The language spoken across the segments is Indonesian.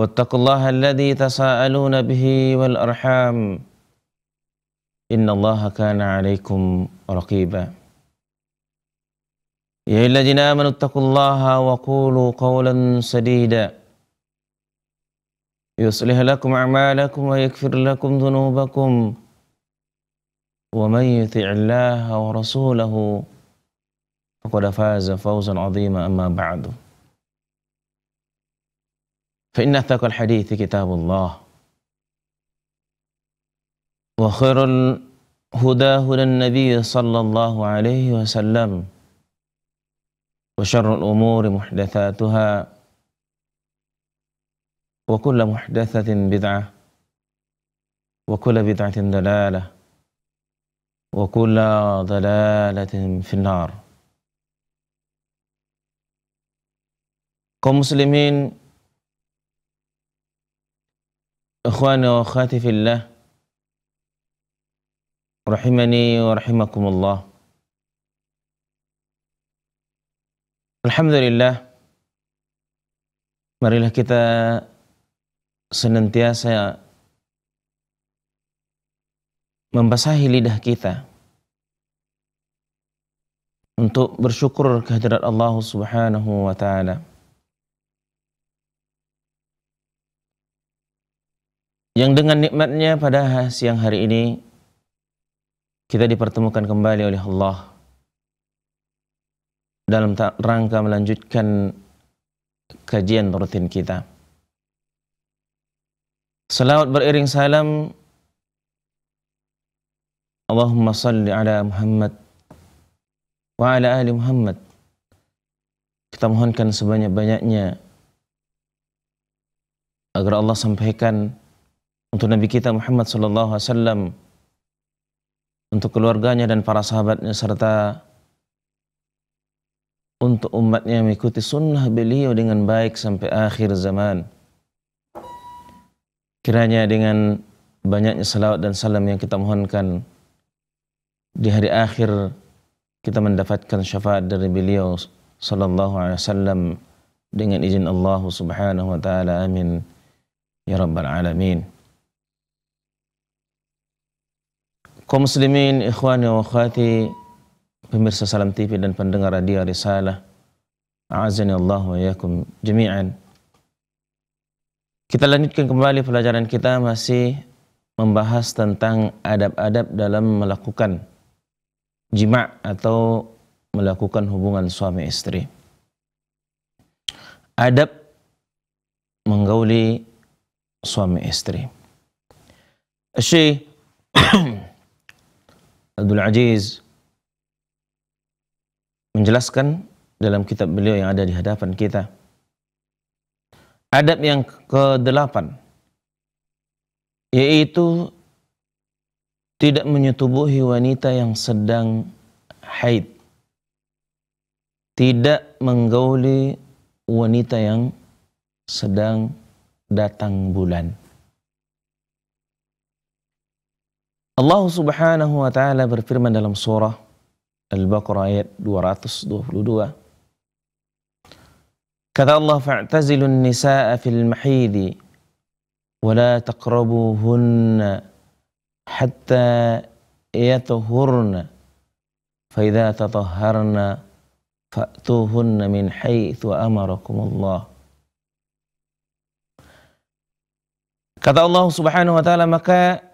واتقوا الله الذي تساءلون به والأرحام إن الله كان عليكم رقيبا يا الذين آمنوا اتقوا الله وقولوا قولا سديدا يصلح لكم أعمالكم ويكفر لكم ذنوبكم ومن يطع الله ورسوله فقد فاز فوزا عظيما أما بعد فإن أثق الحديث كتاب الله وخير الهدى هدى النبي صلى الله عليه وسلم وشر الأمور محدثاتها وكل محدثة بدعة وكل بدعة دلالة وكل ضلالة في النار قوم muslimin إخواني وأخواتي في الله رحمني ورحمكم الله Alhamdulillah Marilah kita senantiasa membasahi lidah kita untuk bersyukur kehadirat Allah Subhanahu wa taala. yang dengan nikmatnya pada siang hari ini kita dipertemukan kembali oleh Allah dalam rangka melanjutkan kajian rutin kita. Salawat beriring salam Allahumma salli ala Muhammad wa ala ali Muhammad. Kita mohonkan sebanyak-banyaknya agar Allah sampaikan untuk Nabi kita Muhammad sallallahu alaihi wasallam untuk keluarganya dan para sahabatnya serta untuk umatnya mengikuti sunnah beliau dengan baik sampai akhir zaman. Kiranya dengan banyaknya salawat dan salam yang kita mohonkan di hari akhir kita mendapatkan syafaat dari beliau sallallahu alaihi wasallam dengan izin Allah Subhanahu wa taala amin ya rabbal alamin. Kaum muslimin, ikhwani wa akhwati, pemirsa Salam TV dan pendengar radio Risalah. A'azani Allah wa yakum jami'an. Kita lanjutkan kembali pelajaran kita masih membahas tentang adab-adab dalam melakukan jima' atau melakukan hubungan suami istri. Adab menggauli suami istri. Syekh Abdul Aziz menjelaskan dalam kitab beliau yang ada di hadapan kita. Adab yang ke-8 yaitu tidak menyetubuhi wanita yang sedang haid. Tidak menggauli wanita yang sedang datang bulan. Allah Subhanahu wa taala berfirman dalam surah Al-Baqarah ayat 222. Kata Allah fa'tazilun nisaa fil mahidi wa la taqrabuhunna hatta yatahurna fa idza tatahharna fa'tuhunna min haitsu Allah Kata Allah Subhanahu wa taala maka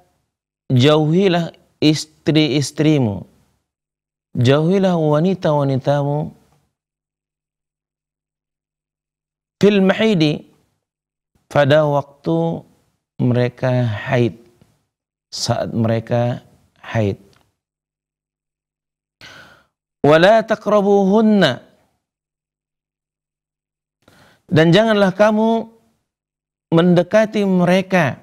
jauhilah istri-istrimu, jauhilah wanita-wanitamu. Fil mahidi pada waktu mereka haid, saat mereka haid. Wala taqrabuhunna dan janganlah kamu mendekati mereka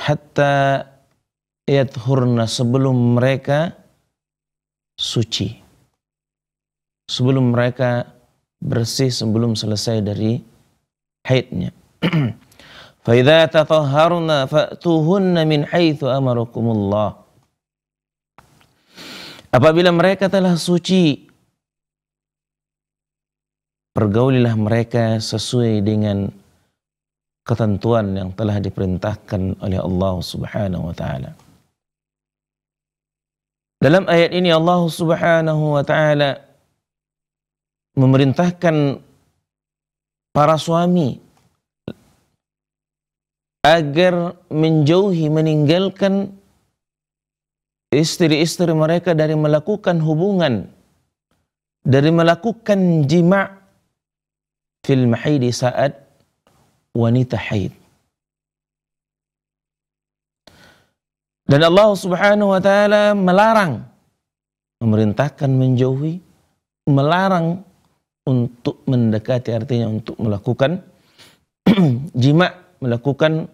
hatta yathurna sebelum mereka suci. Sebelum mereka bersih sebelum selesai dari haidnya. fa idza tatahharna fa'tuhunna min haitsu amarakumullah Apabila mereka telah suci, pergaulilah mereka sesuai dengan ketentuan yang telah diperintahkan oleh Allah Subhanahu wa taala. Dalam ayat ini Allah Subhanahu wa taala memerintahkan para suami agar menjauhi meninggalkan istri-istri mereka dari melakukan hubungan dari melakukan jima' fil mahidi saat wanita haid. Dan Allah Subhanahu wa taala melarang memerintahkan menjauhi, melarang untuk mendekati artinya untuk melakukan jima, melakukan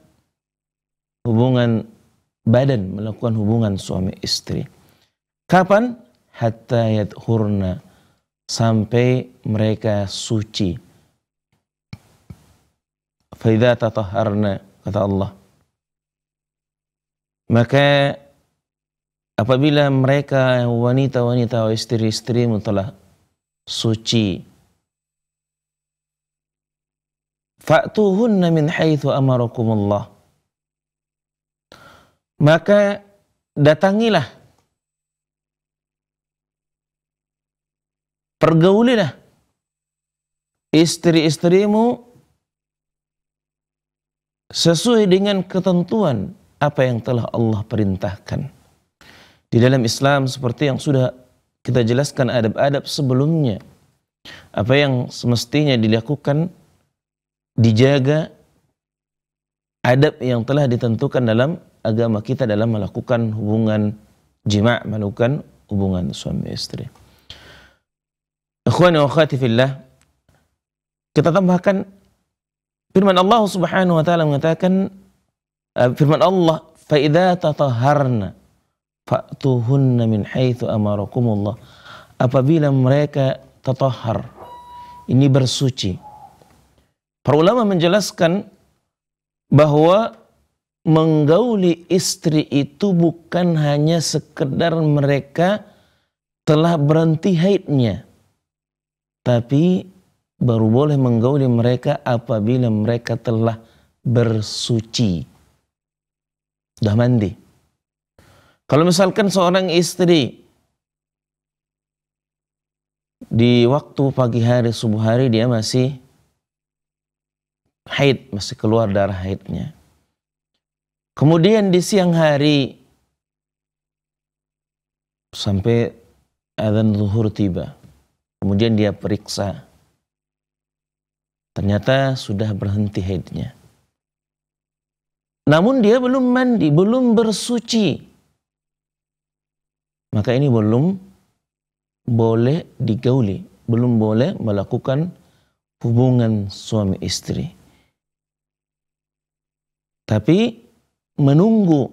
hubungan badan, melakukan hubungan suami istri. Kapan? Hatta yadhurna sampai mereka suci faidza tatahharna kata Allah maka apabila mereka wanita-wanita istri-istrimu telah suci fa'tuhunna min haitsu amarakumullah maka datangilah pergaulilah istri-istrimu sesuai dengan ketentuan apa yang telah Allah perintahkan. Di dalam Islam seperti yang sudah kita jelaskan adab-adab sebelumnya. Apa yang semestinya dilakukan dijaga adab yang telah ditentukan dalam agama kita dalam melakukan hubungan jima' melakukan hubungan suami istri. Ikhwani wa khati fillah, kita tambahkan Firman Allah Subhanahu wa taala mengatakan uh, firman Allah idza tatahharna fa'tuhunna min haitsu amarakumullah. Apabila mereka tatahhar ini bersuci. Para ulama menjelaskan bahwa menggauli istri itu bukan hanya sekedar mereka telah berhenti haidnya tapi baru boleh menggauli mereka apabila mereka telah bersuci. Sudah mandi. Kalau misalkan seorang istri di waktu pagi hari, subuh hari dia masih haid, masih keluar darah haidnya. Kemudian di siang hari sampai azan zuhur tiba. Kemudian dia periksa Ternyata sudah berhenti haidnya. Namun dia belum mandi, belum bersuci. Maka ini belum boleh digauli, belum boleh melakukan hubungan suami istri. Tapi menunggu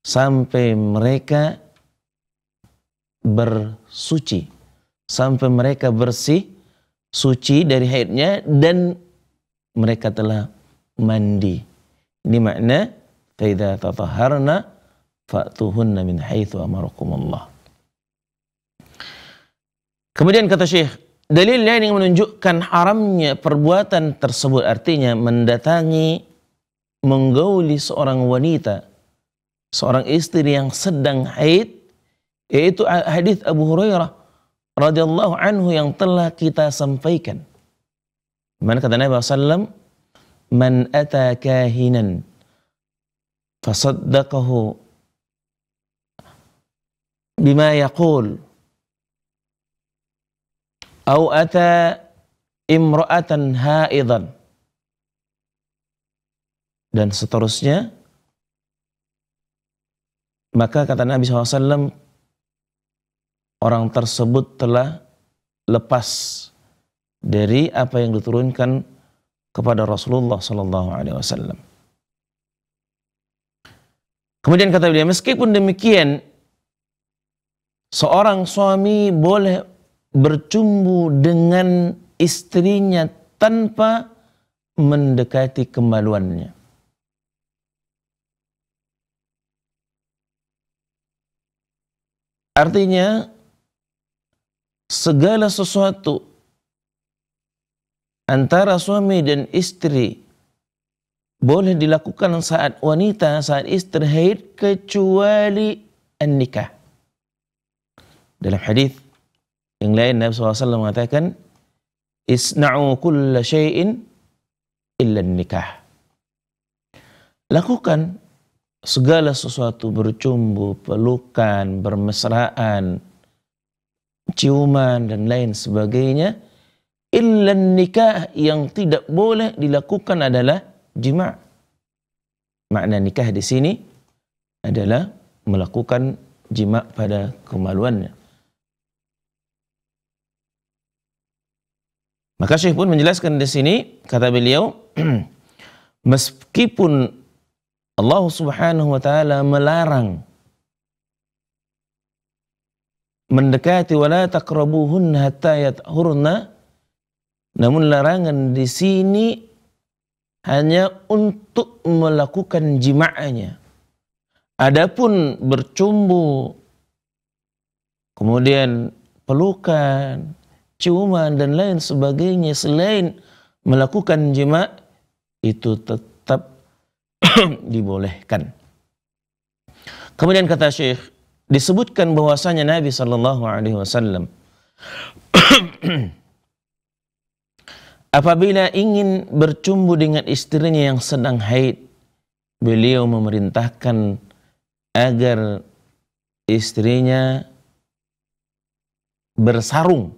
sampai mereka bersuci, sampai mereka bersih suci dari haidnya dan mereka telah mandi. Ini makna faidza tatahharna fa'tuhunna min haitsu amarakumullah. Kemudian kata Syekh, dalil lain yang menunjukkan haramnya perbuatan tersebut artinya mendatangi menggauli seorang wanita, seorang istri yang sedang haid yaitu hadis Abu Hurairah radhiyallahu anhu yang telah kita sampaikan. Mana kata Nabi SAW, Man ata kahinan fasaddaqahu bima yaqul au ata imra'atan haidan dan seterusnya maka kata Nabi SAW orang tersebut telah lepas dari apa yang diturunkan kepada Rasulullah Sallallahu Alaihi Wasallam. Kemudian kata beliau, meskipun demikian, seorang suami boleh bercumbu dengan istrinya tanpa mendekati kemaluannya. Artinya, segala sesuatu antara suami dan istri boleh dilakukan saat wanita, saat istri haid kecuali nikah. Dalam hadis yang lain Nabi SAW mengatakan isna'u kulla syai'in illa nikah. Lakukan segala sesuatu bercumbu, pelukan, bermesraan, ciuman dan lain sebagainya illa nikah yang tidak boleh dilakukan adalah jima' makna nikah di sini adalah melakukan jima' pada kemaluannya maka Syekh pun menjelaskan di sini kata beliau meskipun Allah Subhanahu wa taala melarang mendekati wala taqrabuhun hatta yathurna namun larangan di sini hanya untuk melakukan jima'nya. Adapun bercumbu, kemudian pelukan, ciuman dan lain sebagainya selain melakukan jima itu tetap dibolehkan. Kemudian kata Syekh disebutkan bahwasanya Nabi Shallallahu Alaihi Wasallam apabila ingin bercumbu dengan istrinya yang sedang haid, beliau memerintahkan agar istrinya bersarung.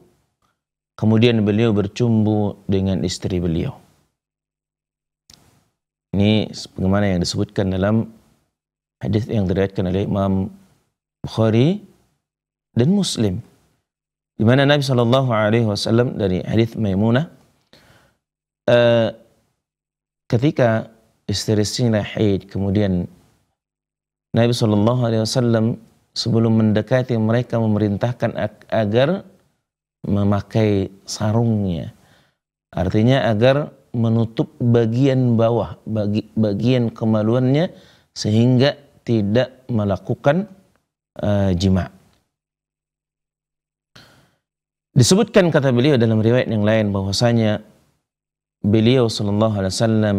Kemudian beliau bercumbu dengan istri beliau. Ini sebagaimana yang disebutkan dalam hadis yang diriwayatkan oleh Imam Bukhari dan Muslim. Di mana Nabi Shallallahu Alaihi Wasallam dari hadis Maimunah uh, ketika istrinya haid kemudian Nabi Shallallahu Alaihi Wasallam sebelum mendekati mereka memerintahkan agar memakai sarungnya artinya agar menutup bagian bawah bagi, bagian kemaluannya sehingga tidak melakukan Eh, jima. Disebutkan kata beliau dalam riwayat yang lain bahwasanya beliau sallallahu alaihi wasallam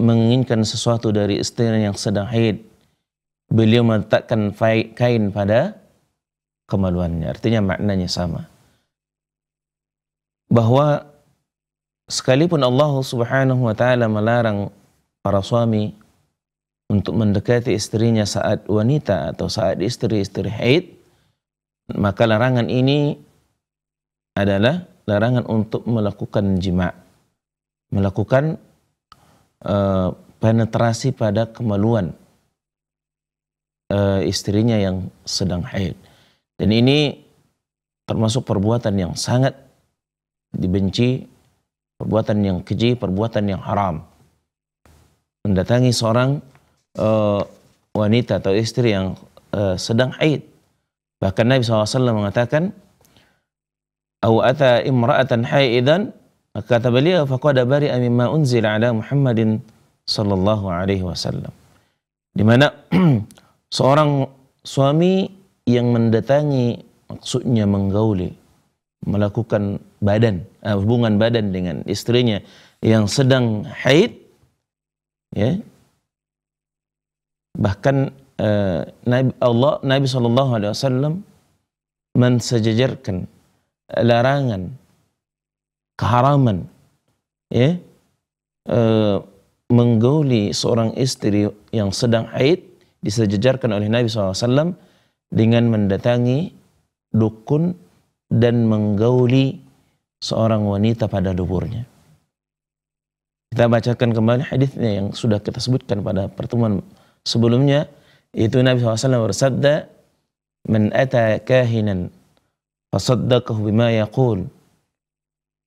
menginginkan sesuatu dari istrinya yang sedang haid. Beliau meletakkan kain pada kemaluannya. Artinya maknanya sama. Bahwa sekalipun Allah Subhanahu wa taala melarang para suami untuk mendekati istrinya saat wanita atau saat istri-istri haid, maka larangan ini adalah larangan untuk melakukan jima, melakukan uh, penetrasi pada kemaluan uh, istrinya yang sedang haid. Dan ini termasuk perbuatan yang sangat dibenci, perbuatan yang keji, perbuatan yang haram. Mendatangi seorang uh, wanita atau istri yang uh, sedang haid. Bahkan Nabi SAW mengatakan, "Aw ata imra'atan haidan" Kata beliau, "Faqad bari amma unzila ala Muhammadin sallallahu alaihi wasallam." Di mana seorang suami yang mendatangi maksudnya menggauli, melakukan badan, eh, hubungan badan dengan istrinya yang sedang haid, ya, bahkan uh, Nabi Allah Nabi Shallallahu Alaihi Wasallam mensejajarkan larangan keharaman ya uh, eh, menggauli seorang istri yang sedang haid disejajarkan oleh Nabi SAW dengan mendatangi dukun dan menggauli seorang wanita pada duburnya. Kita bacakan kembali hadisnya yang sudah kita sebutkan pada pertemuan sebelumnya itu Nabi SAW bersabda man ata kahinan fasaddaqahu bima yaqul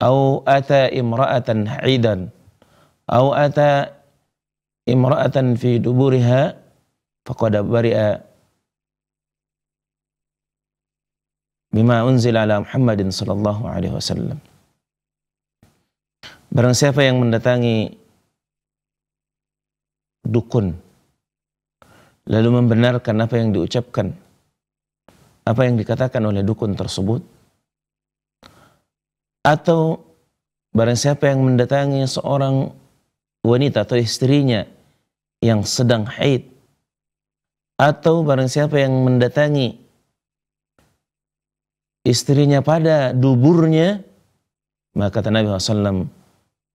au ata imra'atan haidan au ata imra'atan fi duburiha faqad bari'a bima unzila ala Muhammadin sallallahu alaihi wasallam Barang siapa yang mendatangi dukun lalu membenarkan apa yang diucapkan, apa yang dikatakan oleh dukun tersebut, atau barang siapa yang mendatangi seorang wanita atau istrinya yang sedang haid, atau barang siapa yang mendatangi istrinya pada duburnya, maka kata Nabi SAW,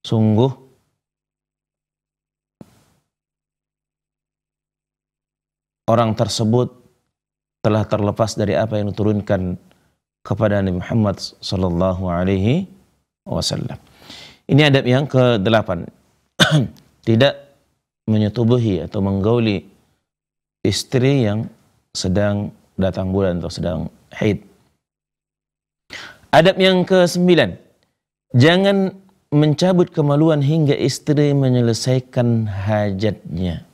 sungguh orang tersebut telah terlepas dari apa yang diturunkan kepada Nabi Muhammad sallallahu alaihi wasallam. Ini adab yang ke-8. Tidak menyetubuhi atau menggauli istri yang sedang datang bulan atau sedang haid. Adab yang ke-9. Jangan mencabut kemaluan hingga istri menyelesaikan hajatnya.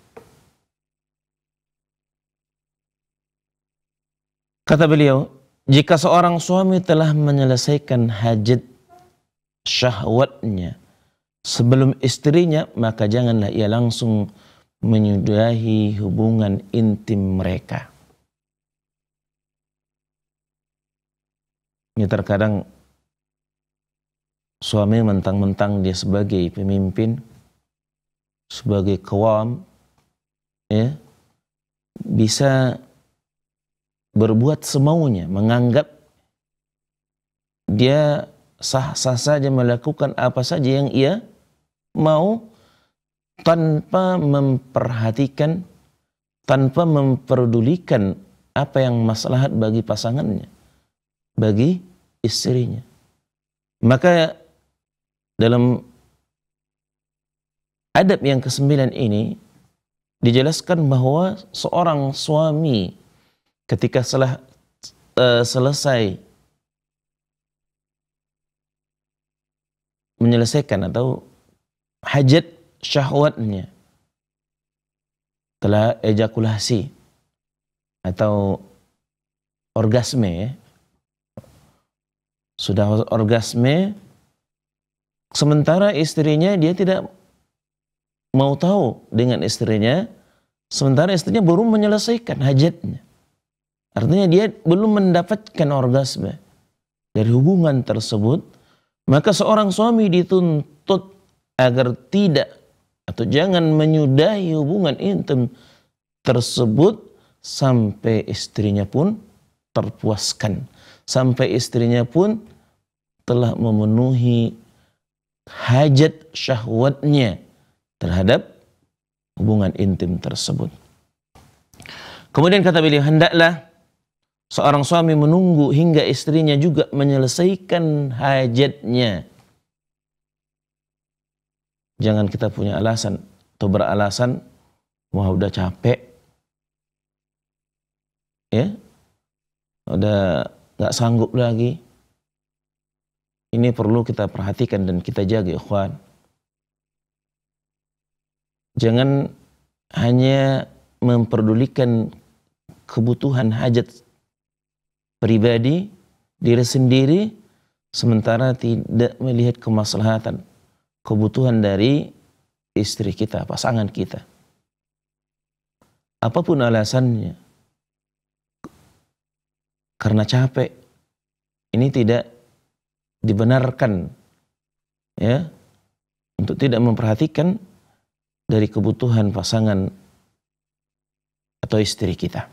Kata beliau, jika seorang suami telah menyelesaikan hajat syahwatnya sebelum istrinya, maka janganlah ia langsung menyudahi hubungan intim mereka. Ini ya, terkadang suami mentang-mentang dia sebagai pemimpin, sebagai kewam, ya, bisa berbuat semaunya, menganggap dia sah-sah saja melakukan apa saja yang ia mau tanpa memperhatikan, tanpa memperdulikan apa yang maslahat bagi pasangannya, bagi istrinya. Maka dalam adab yang kesembilan ini dijelaskan bahwa seorang suami ketika setelah uh, selesai menyelesaikan atau hajat syahwatnya telah ejakulasi atau orgasme ya. Sudah orgasme sementara istrinya dia tidak mau tahu dengan istrinya sementara istrinya baru menyelesaikan hajatnya. Artinya dia belum mendapatkan orgasme dari hubungan tersebut. Maka seorang suami dituntut agar tidak atau jangan menyudahi hubungan intim tersebut sampai istrinya pun terpuaskan. Sampai istrinya pun telah memenuhi hajat syahwatnya terhadap hubungan intim tersebut. Kemudian kata beliau, hendaklah Seorang suami menunggu hingga istrinya juga menyelesaikan hajatnya. Jangan kita punya alasan atau beralasan, wah udah capek, ya udah nggak sanggup lagi ini perlu kita perhatikan dan kita jaga ikhwan jangan hanya memperdulikan kebutuhan hajat pribadi, diri sendiri, sementara tidak melihat kemaslahatan, kebutuhan dari istri kita, pasangan kita. Apapun alasannya, karena capek, ini tidak dibenarkan ya untuk tidak memperhatikan dari kebutuhan pasangan atau istri kita.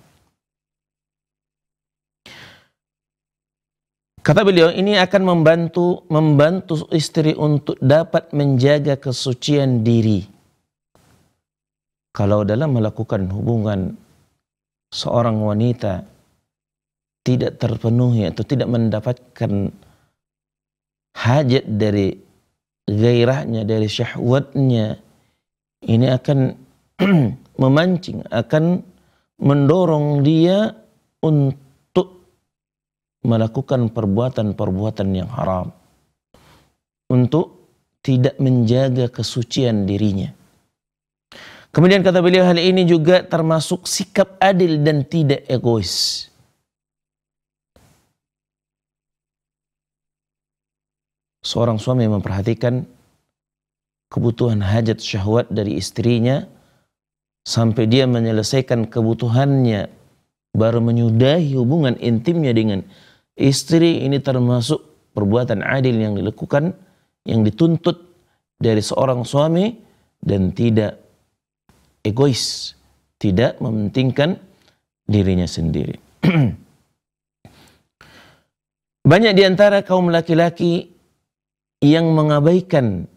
Kata beliau ini akan membantu membantu istri untuk dapat menjaga kesucian diri. Kalau dalam melakukan hubungan seorang wanita tidak terpenuhi atau tidak mendapatkan hajat dari gairahnya, dari syahwatnya, ini akan memancing, akan mendorong dia untuk melakukan perbuatan-perbuatan yang haram untuk tidak menjaga kesucian dirinya. Kemudian kata beliau hal ini juga termasuk sikap adil dan tidak egois. Seorang suami memperhatikan kebutuhan hajat syahwat dari istrinya sampai dia menyelesaikan kebutuhannya baru menyudahi hubungan intimnya dengan istri ini termasuk perbuatan adil yang dilakukan yang dituntut dari seorang suami dan tidak egois, tidak mementingkan dirinya sendiri. Banyak di antara kaum laki-laki yang mengabaikan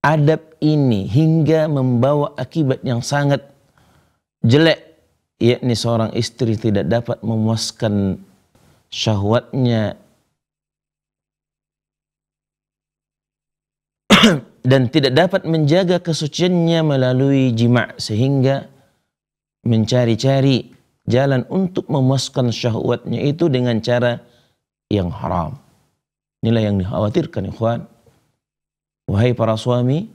adab ini hingga membawa akibat yang sangat jelek, yakni seorang istri tidak dapat memuaskan syahwatnya dan tidak dapat menjaga kesuciannya melalui jima sehingga mencari-cari jalan untuk memuaskan syahwatnya itu dengan cara yang haram. Inilah yang dikhawatirkan ikhwan. Wahai para suami,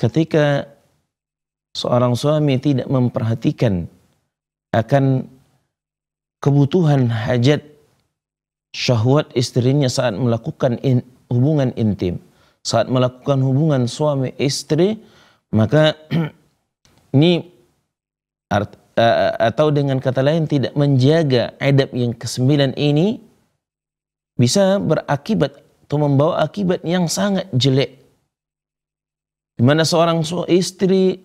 ketika seorang suami tidak memperhatikan akan kebutuhan hajat syahwat istrinya saat melakukan in, hubungan intim, saat melakukan hubungan suami istri, maka ini art, uh, atau dengan kata lain tidak menjaga adab yang kesembilan ini bisa berakibat atau membawa akibat yang sangat jelek. Di mana seorang suami istri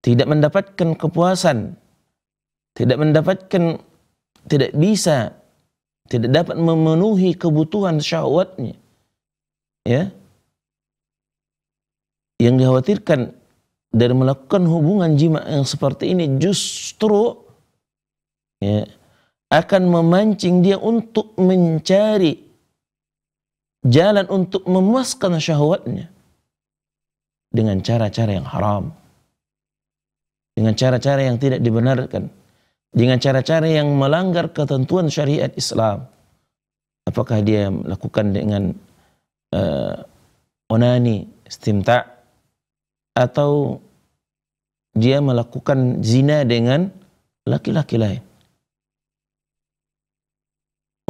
tidak mendapatkan kepuasan, tidak mendapatkan, tidak bisa tidak dapat memenuhi kebutuhan syahwatnya ya yang dikhawatirkan dari melakukan hubungan jima yang seperti ini justru ya akan memancing dia untuk mencari jalan untuk memuaskan syahwatnya dengan cara-cara yang haram dengan cara-cara yang tidak dibenarkan dengan cara-cara yang melanggar ketentuan syariat Islam. Apakah dia melakukan dengan uh, onani, istimta, atau dia melakukan zina dengan laki-laki lain.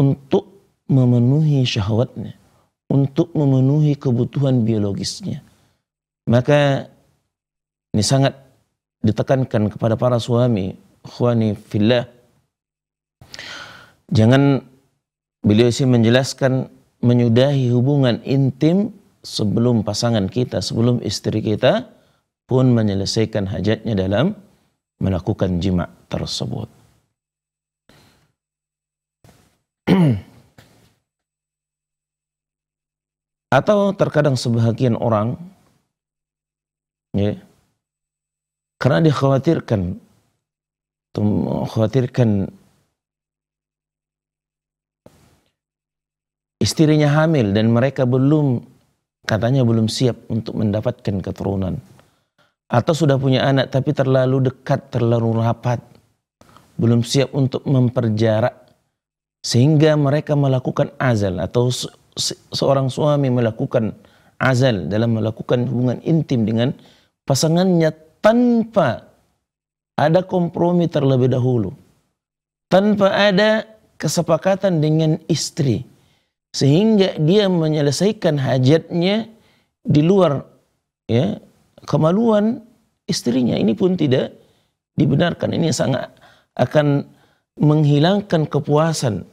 Untuk memenuhi syahwatnya, untuk memenuhi kebutuhan biologisnya. Maka ini sangat ditekankan kepada para suami ikhwani fillah jangan beliau sih menjelaskan menyudahi hubungan intim sebelum pasangan kita, sebelum istri kita pun menyelesaikan hajatnya dalam melakukan jima tersebut. Atau terkadang sebahagian orang ya, karena dikhawatirkan atau khawatirkan istrinya hamil dan mereka belum katanya belum siap untuk mendapatkan keturunan atau sudah punya anak tapi terlalu dekat, terlalu rapat, belum siap untuk memperjarak sehingga mereka melakukan azal atau se seorang suami melakukan azal dalam melakukan hubungan intim dengan pasangannya tanpa ada kompromi terlebih dahulu. Tanpa ada kesepakatan dengan istri. Sehingga dia menyelesaikan hajatnya di luar ya kemaluan istrinya. Ini pun tidak dibenarkan. Ini sangat akan menghilangkan kepuasan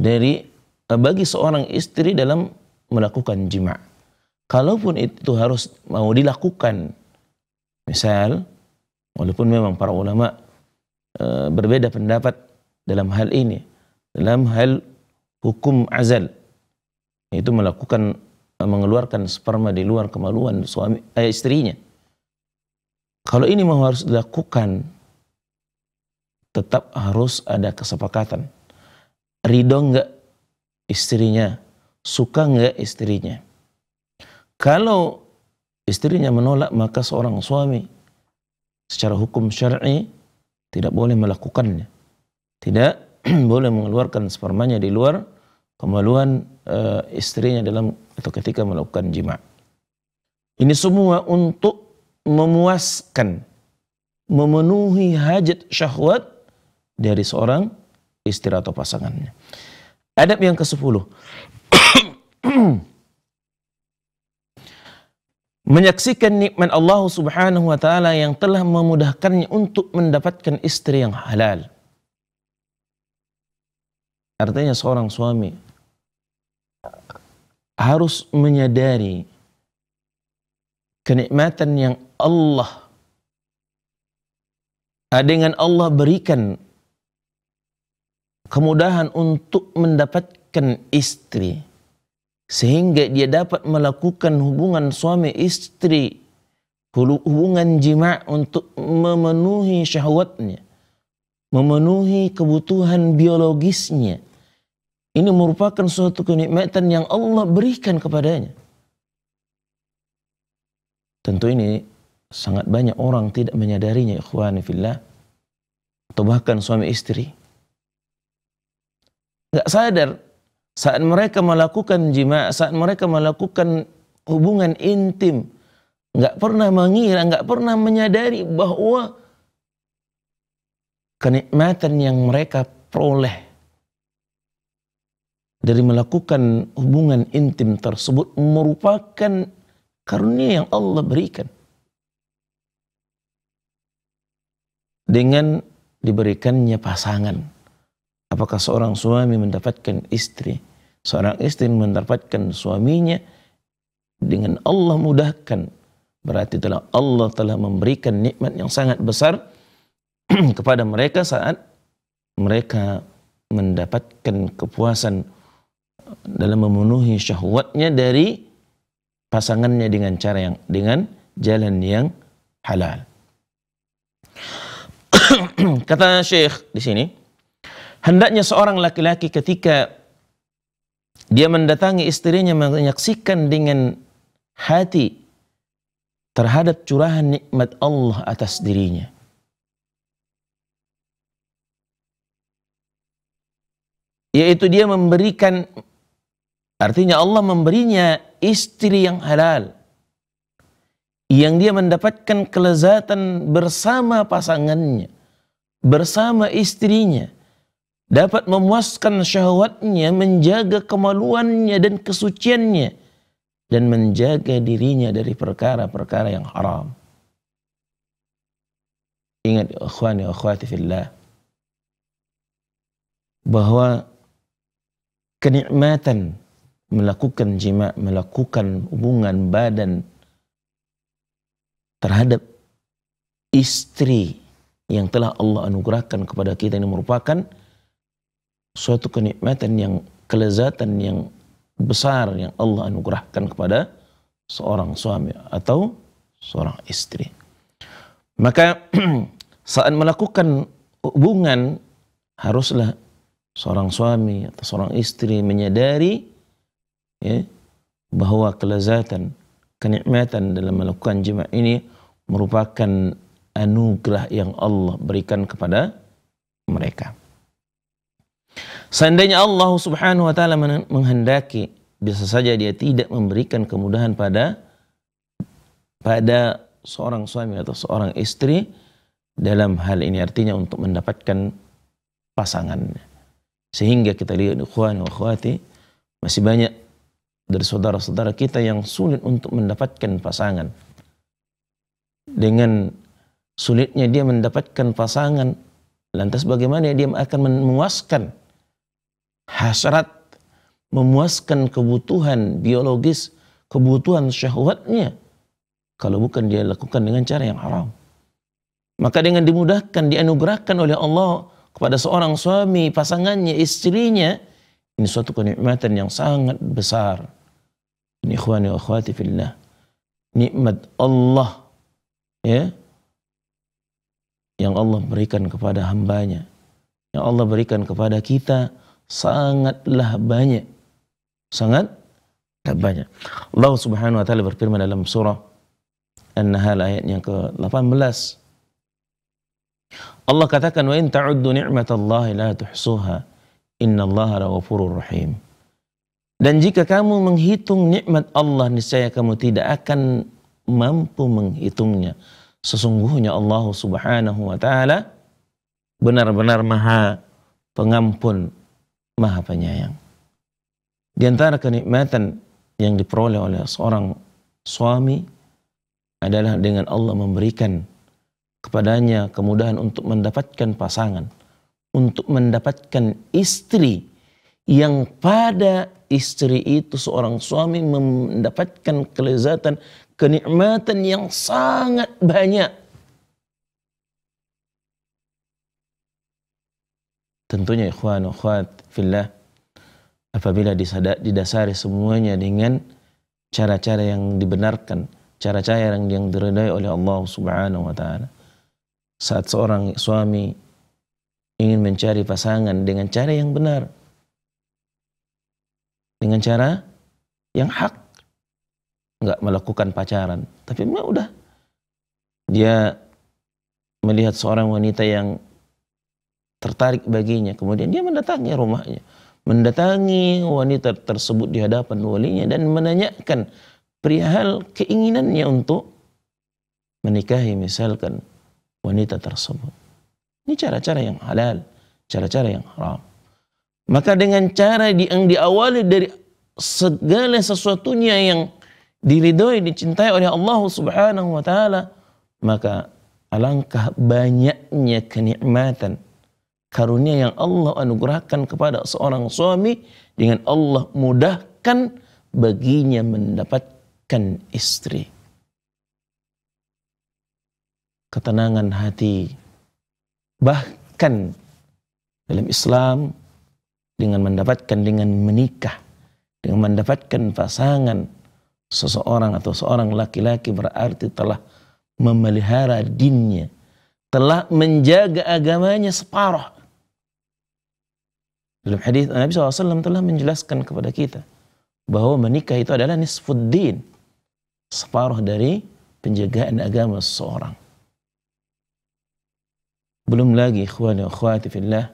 dari eh, bagi seorang istri dalam melakukan jima. Kalaupun itu harus mau dilakukan, misal Walaupun memang para ulama e, berbeda pendapat dalam hal ini, dalam hal hukum azal, yaitu melakukan eh, mengeluarkan sperma di luar kemaluan suami eh, istrinya. Kalau ini mau harus dilakukan, tetap harus ada kesepakatan. Ridho enggak istrinya, suka nggak istrinya. Kalau istrinya menolak, maka seorang suami secara hukum syar'i tidak boleh melakukannya. Tidak boleh mengeluarkan spermanya di luar kemaluan e, istrinya dalam atau ketika melakukan jima. Ini semua untuk memuaskan, memenuhi hajat syahwat dari seorang istri atau pasangannya. Adab yang ke-10. menyaksikan nikmat Allah Subhanahu wa taala yang telah memudahkannya untuk mendapatkan istri yang halal. Artinya seorang suami harus menyadari kenikmatan yang Allah eh, dengan Allah berikan kemudahan untuk mendapatkan istri sehingga dia dapat melakukan hubungan suami istri hubungan jima untuk memenuhi syahwatnya memenuhi kebutuhan biologisnya ini merupakan suatu kenikmatan yang Allah berikan kepadanya tentu ini sangat banyak orang tidak menyadarinya ikhwani fillah atau bahkan suami istri nggak sadar saat mereka melakukan jima, saat mereka melakukan hubungan intim, nggak pernah mengira, nggak pernah menyadari bahwa kenikmatan yang mereka peroleh dari melakukan hubungan intim tersebut merupakan karunia yang Allah berikan. Dengan diberikannya pasangan Apakah seorang suami mendapatkan istri? Seorang istri mendapatkan suaminya dengan Allah mudahkan. Berarti telah Allah telah memberikan nikmat yang sangat besar kepada mereka saat mereka mendapatkan kepuasan dalam memenuhi syahwatnya dari pasangannya dengan cara yang dengan jalan yang halal. Kata Syekh di sini, Hendaknya seorang laki-laki ketika dia mendatangi istrinya menyaksikan dengan hati terhadap curahan nikmat Allah atas dirinya. Yaitu dia memberikan, artinya Allah memberinya istri yang halal. Yang dia mendapatkan kelezatan bersama pasangannya, bersama istrinya dapat memuaskan syahwatnya, menjaga kemaluannya dan kesuciannya, dan menjaga dirinya dari perkara-perkara yang haram. Ingat ikhwani wa akhwati fillah bahwa kenikmatan melakukan jima, melakukan hubungan badan terhadap istri yang telah Allah anugerahkan kepada kita ini merupakan suatu kenikmatan yang kelezatan yang besar yang Allah anugerahkan kepada seorang suami atau seorang istri. Maka saat melakukan hubungan haruslah seorang suami atau seorang istri menyadari ya, bahwa kelezatan, kenikmatan dalam melakukan jima ini merupakan anugerah yang Allah berikan kepada mereka. Seandainya Allah Subhanahu wa taala menghendaki, bisa saja dia tidak memberikan kemudahan pada pada seorang suami atau seorang istri dalam hal ini artinya untuk mendapatkan pasangannya. Sehingga kita lihat ikhwan wa Khawati masih banyak dari saudara-saudara kita yang sulit untuk mendapatkan pasangan. Dengan sulitnya dia mendapatkan pasangan, lantas bagaimana dia akan memuaskan hasrat memuaskan kebutuhan biologis, kebutuhan syahwatnya. Kalau bukan dia lakukan dengan cara yang haram. Maka dengan dimudahkan, dianugerahkan oleh Allah kepada seorang suami, pasangannya, istrinya, ini suatu kenikmatan yang sangat besar. Ini ikhwani wa akhwati fillah. Nikmat Allah ya yang Allah berikan kepada hambanya. Yang Allah berikan kepada kita sangatlah banyak. Sangat banyak. Allah Subhanahu wa taala berfirman dalam surah An-Nahl ayat yang ke-18. Allah katakan wa in ta'uddu ni'matallahi la tuhsuha innallaha laghafurur rahim. Dan jika kamu menghitung nikmat Allah niscaya kamu tidak akan mampu menghitungnya. Sesungguhnya Allah Subhanahu wa taala benar-benar Maha Pengampun, Maha Penyayang. Di antara kenikmatan yang diperoleh oleh seorang suami adalah dengan Allah memberikan kepadanya kemudahan untuk mendapatkan pasangan, untuk mendapatkan istri yang pada istri itu seorang suami mendapatkan kelezatan, kenikmatan yang sangat banyak Tentunya ikhwan ikhwat fillah apabila didasari semuanya dengan cara-cara yang dibenarkan, cara-cara yang, yang diredai oleh Allah Subhanahu wa taala. Saat seorang suami ingin mencari pasangan dengan cara yang benar, dengan cara yang hak nggak melakukan pacaran tapi memang udah dia melihat seorang wanita yang tertarik baginya. Kemudian dia mendatangi rumahnya, mendatangi wanita tersebut di hadapan walinya dan menanyakan perihal keinginannya untuk menikahi misalkan wanita tersebut. Ini cara-cara yang halal, cara-cara yang haram. Maka dengan cara yang diawali dari segala sesuatunya yang diridhoi, dicintai oleh Allah Subhanahu wa taala, maka alangkah banyaknya kenikmatan karunia yang Allah anugerahkan kepada seorang suami dengan Allah mudahkan baginya mendapatkan istri. Ketenangan hati. Bahkan dalam Islam dengan mendapatkan dengan menikah, dengan mendapatkan pasangan seseorang atau seorang laki-laki berarti telah memelihara dinnya, telah menjaga agamanya separuh dalam hadis Nabi SAW telah menjelaskan kepada kita bahwa menikah itu adalah nisfuddin, separuh dari penjagaan agama seseorang. Belum lagi ikhwan dan akhwati fillah,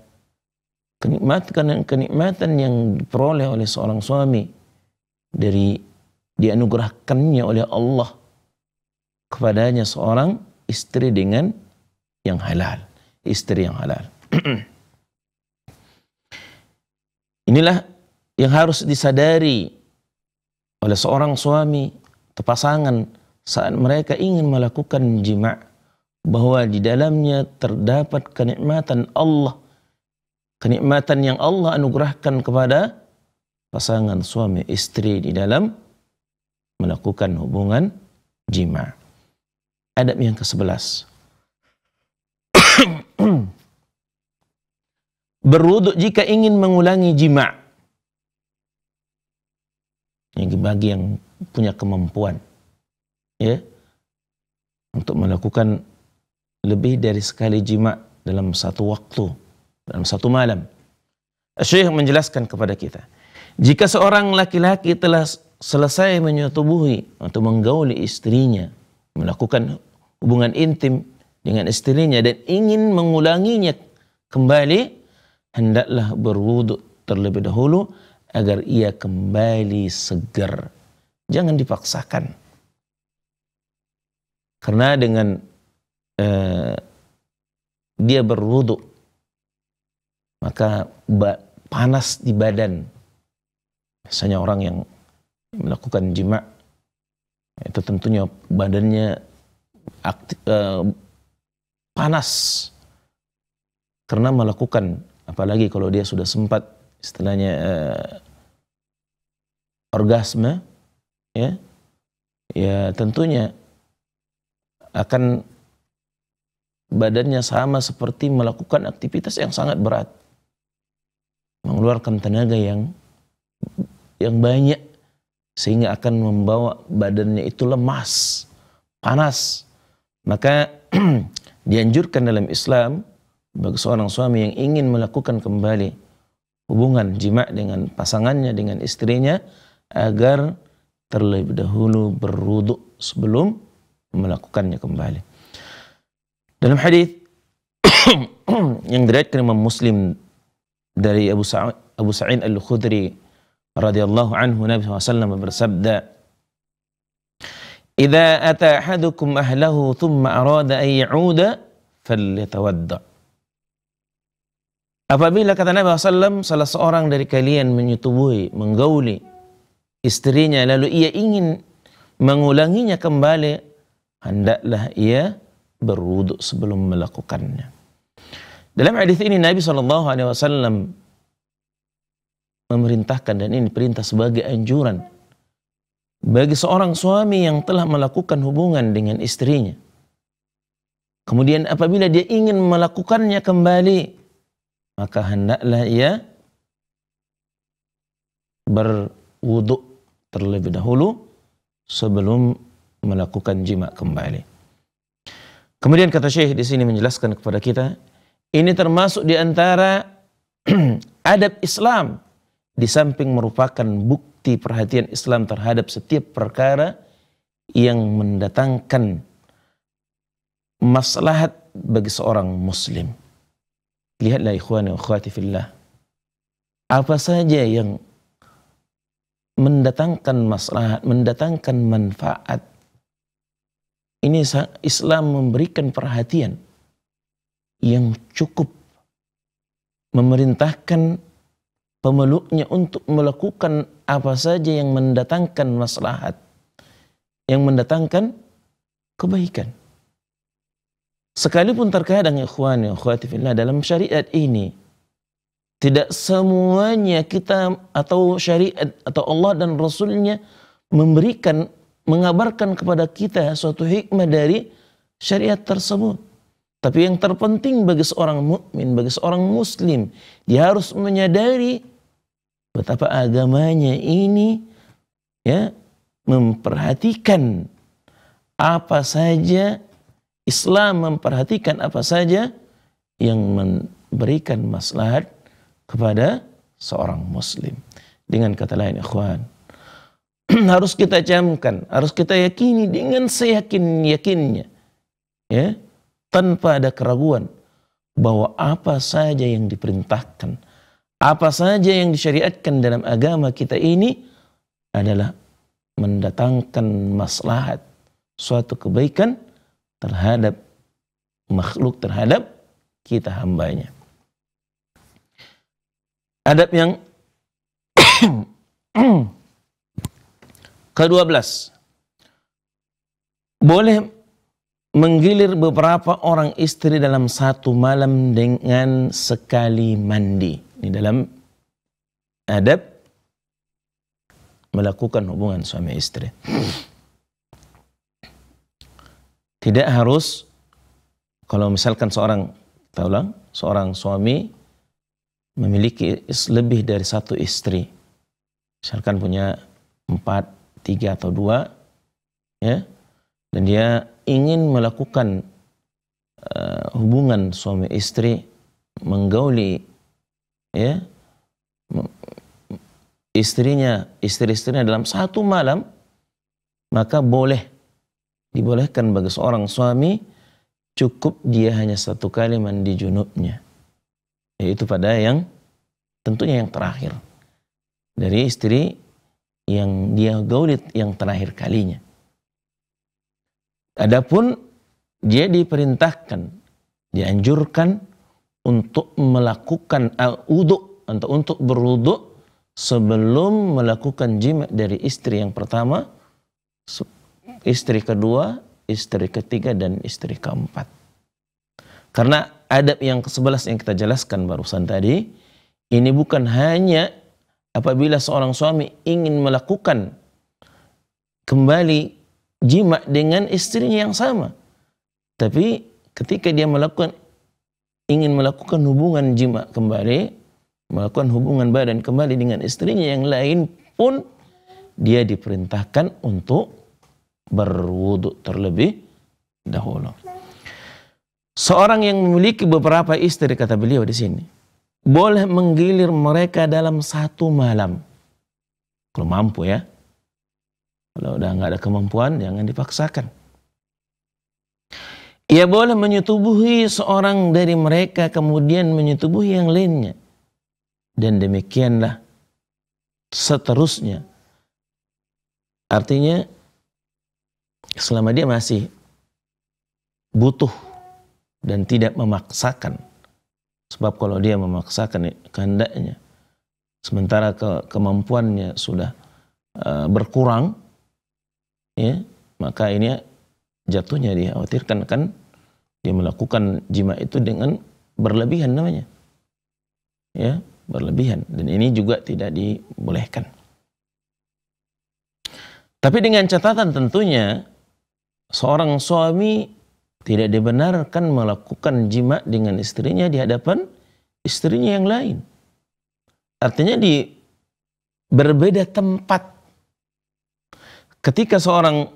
kenikmatan kenikmatan yang diperoleh oleh seorang suami dari dianugerahkannya oleh Allah kepadanya seorang istri dengan yang halal, istri yang halal. Inilah yang harus disadari oleh seorang suami atau pasangan saat mereka ingin melakukan jima bahwa di dalamnya terdapat kenikmatan Allah kenikmatan yang Allah anugerahkan kepada pasangan suami istri di dalam melakukan hubungan jima. Adab yang ke-11. berwuduk jika ingin mengulangi jima. Yang bagi yang punya kemampuan ya untuk melakukan lebih dari sekali jima dalam satu waktu, dalam satu malam. Syekh menjelaskan kepada kita, jika seorang laki-laki telah selesai menyetubuhi atau menggauli istrinya, melakukan hubungan intim dengan istrinya dan ingin mengulanginya kembali, hendaklah berwudhu terlebih dahulu agar ia kembali segar. Jangan dipaksakan. Karena dengan eh, dia berwudhu, maka panas di badan. Biasanya orang yang melakukan jima, itu tentunya badannya aktif, eh, panas karena melakukan Apalagi kalau dia sudah sempat istilahnya uh, orgasme, ya, ya tentunya akan badannya sama seperti melakukan aktivitas yang sangat berat, mengeluarkan tenaga yang yang banyak sehingga akan membawa badannya itu lemas, panas. Maka dianjurkan dalam Islam bagi seorang suami yang ingin melakukan kembali hubungan jima dengan pasangannya, dengan istrinya, agar terlebih dahulu berwudu sebelum melakukannya kembali. Dalam hadis yang diriwayatkan Imam Muslim dari Abu Sa'id Abu Sa'id Al-Khudri radhiyallahu anhu Nabi SAW bersabda "Idza ata ahadukum ahlahu thumma arada an yauda falyatawadda'" Apabila kata Nabi SAW, salah seorang dari kalian menyetubuhi, menggauli istrinya, lalu ia ingin mengulanginya kembali, hendaklah ia berwuduk sebelum melakukannya. Dalam hadis ini Nabi saw memerintahkan dan ini perintah sebagai anjuran bagi seorang suami yang telah melakukan hubungan dengan istrinya. Kemudian apabila dia ingin melakukannya kembali, maka hendaklah ia berwudhu terlebih dahulu sebelum melakukan jima kembali. Kemudian kata Syekh di sini menjelaskan kepada kita, ini termasuk di antara adab Islam di samping merupakan bukti perhatian Islam terhadap setiap perkara yang mendatangkan maslahat bagi seorang muslim. Lihatlah ikhwan dan akhwati fillah. Apa saja yang mendatangkan maslahat, mendatangkan manfaat. Ini Islam memberikan perhatian yang cukup memerintahkan pemeluknya untuk melakukan apa saja yang mendatangkan maslahat, yang mendatangkan kebaikan. Sekalipun terkadang ikhwan ya fillah dalam syariat ini tidak semuanya kita atau syariat atau Allah dan Rasulnya memberikan mengabarkan kepada kita suatu hikmah dari syariat tersebut. Tapi yang terpenting bagi seorang mukmin, bagi seorang muslim, dia harus menyadari betapa agamanya ini ya memperhatikan apa saja Islam memperhatikan apa saja yang memberikan maslahat kepada seorang muslim. Dengan kata lain ikhwan, harus kita camkan, harus kita yakini dengan seyakin-yakinnya. Ya, tanpa ada keraguan bahwa apa saja yang diperintahkan, apa saja yang disyariatkan dalam agama kita ini adalah mendatangkan maslahat, suatu kebaikan terhadap makhluk terhadap kita hambanya. Adab yang ke-12. Boleh menggilir beberapa orang istri dalam satu malam dengan sekali mandi. Ini dalam adab melakukan hubungan suami istri tidak harus kalau misalkan seorang taulang seorang suami memiliki lebih dari satu istri. Misalkan punya empat, tiga atau dua, ya, dan dia ingin melakukan uh, hubungan suami istri menggauli, ya, istrinya, istri-istrinya dalam satu malam, maka boleh dibolehkan bagi seorang suami cukup dia hanya satu kali mandi junubnya. Yaitu pada yang tentunya yang terakhir. Dari istri yang dia gaulit yang terakhir kalinya. Adapun dia diperintahkan, dianjurkan untuk melakukan uduk atau untuk beruduk sebelum melakukan jima dari istri yang pertama istri kedua, istri ketiga, dan istri keempat. Karena adab yang ke-11 yang kita jelaskan barusan tadi, ini bukan hanya apabila seorang suami ingin melakukan kembali jima dengan istrinya yang sama. Tapi ketika dia melakukan ingin melakukan hubungan jima kembali, melakukan hubungan badan kembali dengan istrinya yang lain pun dia diperintahkan untuk berwuduk terlebih dahulu. Seorang yang memiliki beberapa istri kata beliau di sini boleh menggilir mereka dalam satu malam. Kalau mampu ya. Kalau udah nggak ada kemampuan jangan dipaksakan. Ia boleh menyetubuhi seorang dari mereka kemudian menyetubuhi yang lainnya. Dan demikianlah seterusnya. Artinya selama dia masih butuh dan tidak memaksakan. Sebab kalau dia memaksakan ya, kehendaknya, sementara ke kemampuannya sudah uh, berkurang, ya maka ini jatuhnya dia khawatirkan kan dia melakukan jima itu dengan berlebihan namanya, ya berlebihan dan ini juga tidak dibolehkan. Tapi dengan catatan tentunya seorang suami tidak dibenarkan melakukan jima dengan istrinya di hadapan istrinya yang lain. Artinya di berbeda tempat. Ketika seorang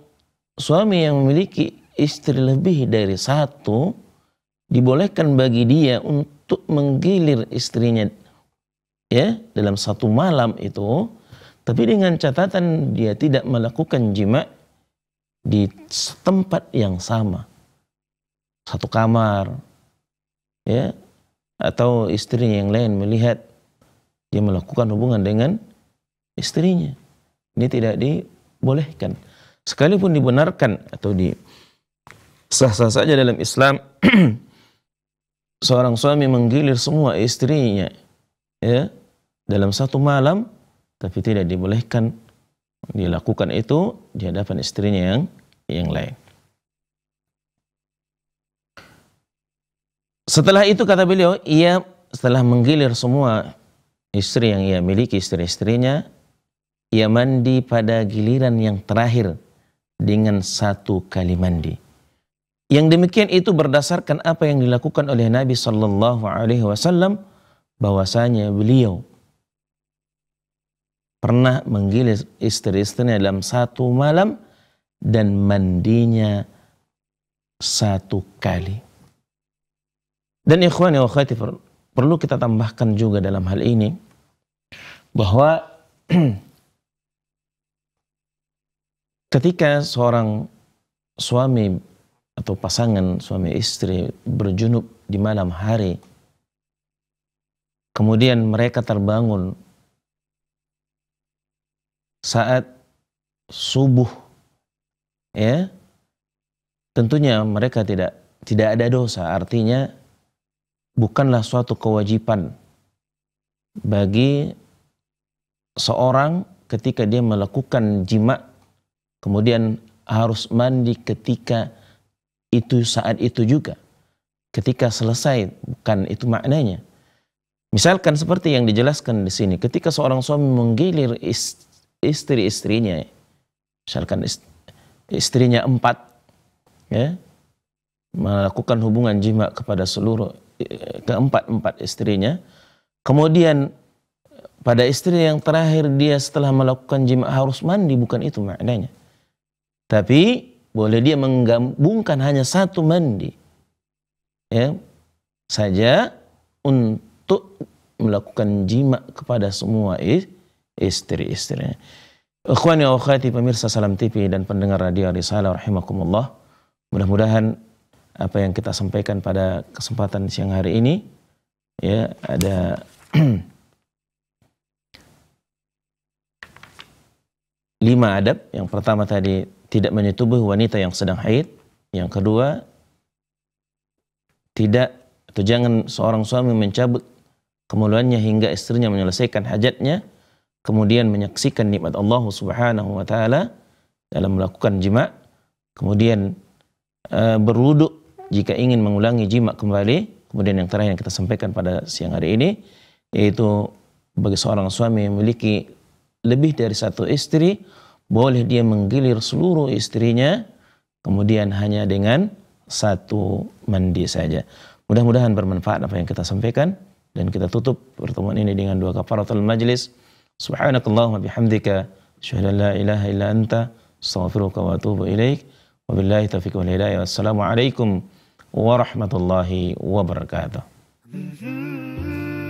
suami yang memiliki istri lebih dari satu, dibolehkan bagi dia untuk menggilir istrinya ya dalam satu malam itu tapi dengan catatan dia tidak melakukan jima di tempat yang sama. Satu kamar, ya, atau istrinya yang lain melihat dia melakukan hubungan dengan istrinya. Ini tidak dibolehkan. Sekalipun dibenarkan atau di sah-sah saja dalam Islam seorang suami menggilir semua istrinya ya dalam satu malam tapi tidak dibolehkan dilakukan itu di hadapan istrinya yang yang lain. Setelah itu kata beliau, ia setelah menggilir semua istri yang ia miliki, istri-istrinya, ia mandi pada giliran yang terakhir dengan satu kali mandi. Yang demikian itu berdasarkan apa yang dilakukan oleh Nabi Shallallahu Alaihi Wasallam bahwasanya beliau pernah menggilis istri-istrinya dalam satu malam dan mandinya satu kali. Dan ikhwan ya akhwati perlu kita tambahkan juga dalam hal ini bahwa ketika seorang suami atau pasangan suami istri berjunub di malam hari kemudian mereka terbangun saat subuh ya tentunya mereka tidak tidak ada dosa artinya bukanlah suatu kewajiban bagi seorang ketika dia melakukan jima kemudian harus mandi ketika itu saat itu juga ketika selesai bukan itu maknanya misalkan seperti yang dijelaskan di sini ketika seorang suami menggilir istri-istrinya, misalkan istrinya empat, ya, melakukan hubungan jima kepada seluruh eh, keempat-empat istrinya, kemudian pada istri yang terakhir dia setelah melakukan jima harus mandi, bukan itu maknanya. Tapi boleh dia menggabungkan hanya satu mandi ya, saja untuk melakukan jima kepada semua istri istri-istrinya. Ikhwani wa akhwati pemirsa Salam TV dan pendengar radio Risalah rahimakumullah. Mudah-mudahan apa yang kita sampaikan pada kesempatan siang hari ini ya ada lima adab. Yang pertama tadi tidak menyetubuh wanita yang sedang haid. Yang kedua tidak atau jangan seorang suami mencabut kemuluannya hingga istrinya menyelesaikan hajatnya kemudian menyaksikan nikmat Allah Subhanahu wa taala dalam melakukan jima, kemudian e, berwuduk jika ingin mengulangi jima kembali, kemudian yang terakhir yang kita sampaikan pada siang hari ini yaitu bagi seorang suami yang memiliki lebih dari satu istri, boleh dia menggilir seluruh istrinya, kemudian hanya dengan satu mandi saja. Mudah-mudahan bermanfaat apa yang kita sampaikan dan kita tutup pertemuan ini dengan dua kafaratul majlis. سبحانك اللهم بحمدك شهد أن لا إله إلا أنت أستغفرك وأتوب إليك وبالله التوفيق والهداية والسلام عليكم ورحمة الله وبركاته. Mm-hmm.